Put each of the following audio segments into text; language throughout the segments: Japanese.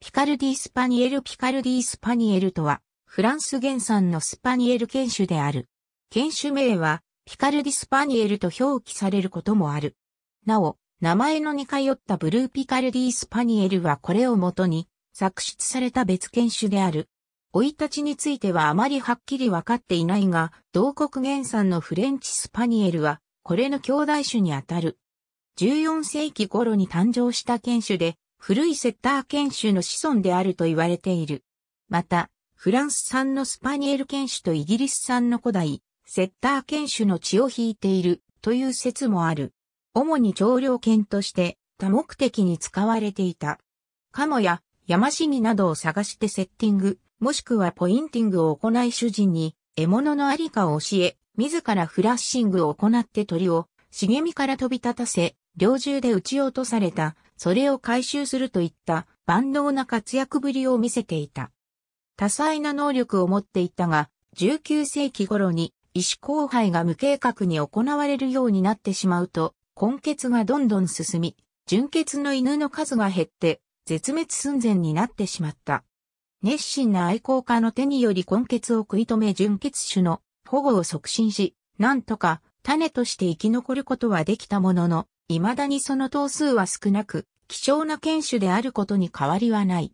ピカルディ・スパニエル・ピカルディ・スパニエルとは、フランス原産のスパニエル犬種である。犬種名は、ピカルディ・スパニエルと表記されることもある。なお、名前の似通ったブルーピカルディ・スパニエルはこれをもとに、作出された別犬種である。老い立ちについてはあまりはっきりわかっていないが、同国原産のフレンチ・スパニエルは、これの兄弟種にあたる。14世紀頃に誕生した犬種で、古いセッター犬種の子孫であると言われている。また、フランス産のスパニエル犬種とイギリス産の古代、セッター犬種の血を引いているという説もある。主に長領犬として多目的に使われていた。カモや山シギなどを探してセッティング、もしくはポインティングを行い主人に獲物のありかを教え、自らフラッシングを行って鳥を茂みから飛び立たせ、猟銃で撃ち落とされたそれを回収するといった万能な活躍ぶりを見せていた。多彩な能力を持っていたが、19世紀頃に医師交配が無計画に行われるようになってしまうと、根血がどんどん進み、純血の犬の数が減って、絶滅寸前になってしまった。熱心な愛好家の手により根血を食い止め純血種の保護を促進し、なんとか種として生き残ることはできたものの、未だにその頭数は少なく、希少な犬種であることに変わりはない。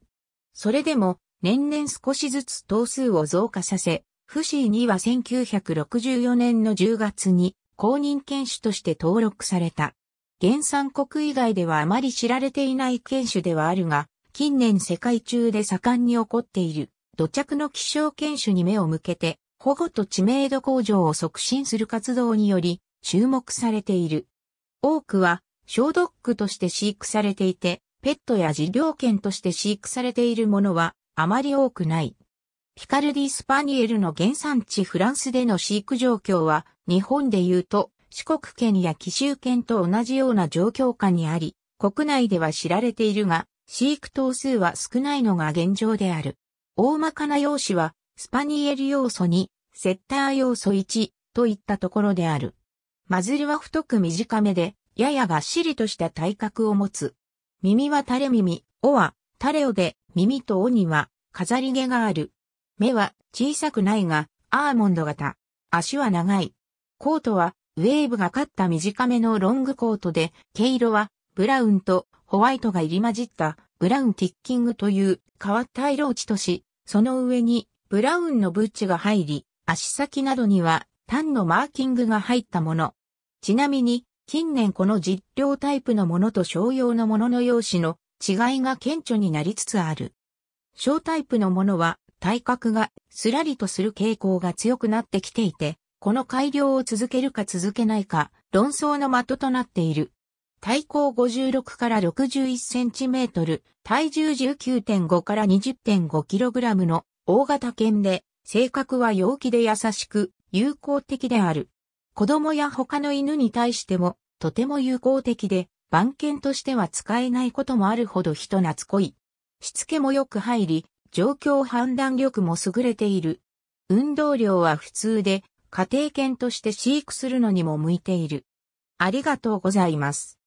それでも、年々少しずつ頭数を増加させ、フシーには1964年の10月に公認犬種として登録された。原産国以外ではあまり知られていない犬種ではあるが、近年世界中で盛んに起こっている土着の希少犬種に目を向けて、保護と知名度向上を促進する活動により注目されている。多くは小ドッグとして飼育されていて、ペットや事業犬として飼育されているものはあまり多くない。ピカルディ・スパニエルの原産地フランスでの飼育状況は日本で言うと四国県や紀州県と同じような状況下にあり、国内では知られているが、飼育頭数は少ないのが現状である。大まかな用紙はスパニエル要素2、セッター要素1といったところである。マズルは太く短めで、ややがっしりとした体格を持つ。耳は垂れ耳、尾は垂れ尾で、耳と尾には飾り毛がある。目は小さくないが、アーモンド型。足は長い。コートはウェーブがかった短めのロングコートで、毛色はブラウンとホワイトが入り混じったブラウンティッキングという変わった色落ちとし、その上にブラウンのブッチが入り、足先などには単のマーキングが入ったもの。ちなみに、近年この実量タイプのものと商用のものの用紙の違いが顕著になりつつある。小タイプのものは体格がすらりとする傾向が強くなってきていて、この改良を続けるか続けないか論争の的となっている。体高56から61センチメートル、体重19.5から20.5キログラムの大型犬で、性格は陽気で優しく、友好的である。子供や他の犬に対しても、とても友好的で、番犬としては使えないこともあるほど人懐っこい。しつけもよく入り、状況判断力も優れている。運動量は普通で、家庭犬として飼育するのにも向いている。ありがとうございます。